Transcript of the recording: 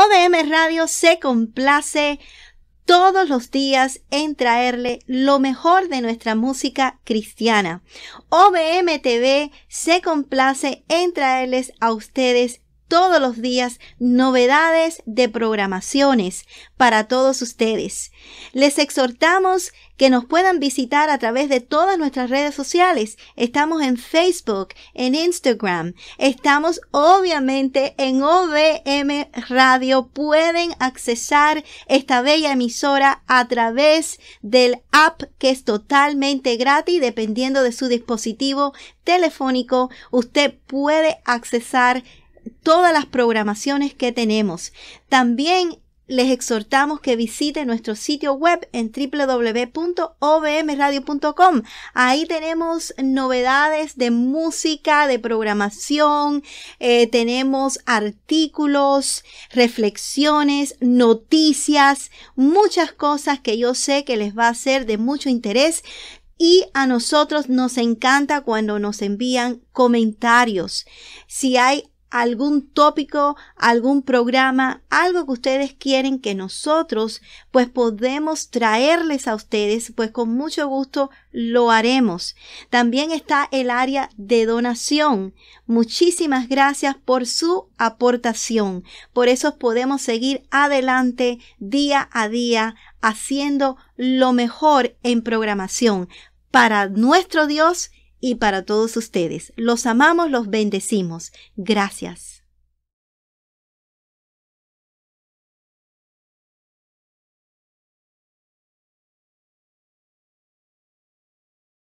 OBM Radio se complace todos los días en traerle lo mejor de nuestra música cristiana. OBM TV se complace en traerles a ustedes todos los días novedades de programaciones para todos ustedes. Les exhortamos que nos puedan visitar a través de todas nuestras redes sociales. Estamos en Facebook, en Instagram, estamos obviamente en OVM Radio. Pueden accesar esta bella emisora a través del app que es totalmente gratis dependiendo de su dispositivo telefónico. Usted puede accesar todas las programaciones que tenemos. También les exhortamos que visiten nuestro sitio web en www.obmradio.com. Ahí tenemos novedades de música, de programación, eh, tenemos artículos, reflexiones, noticias, muchas cosas que yo sé que les va a ser de mucho interés. Y a nosotros nos encanta cuando nos envían comentarios. Si hay algún tópico, algún programa, algo que ustedes quieren que nosotros pues podemos traerles a ustedes, pues con mucho gusto lo haremos. También está el área de donación. Muchísimas gracias por su aportación. Por eso podemos seguir adelante día a día haciendo lo mejor en programación para nuestro Dios y para todos ustedes. Los amamos, los bendecimos. Gracias.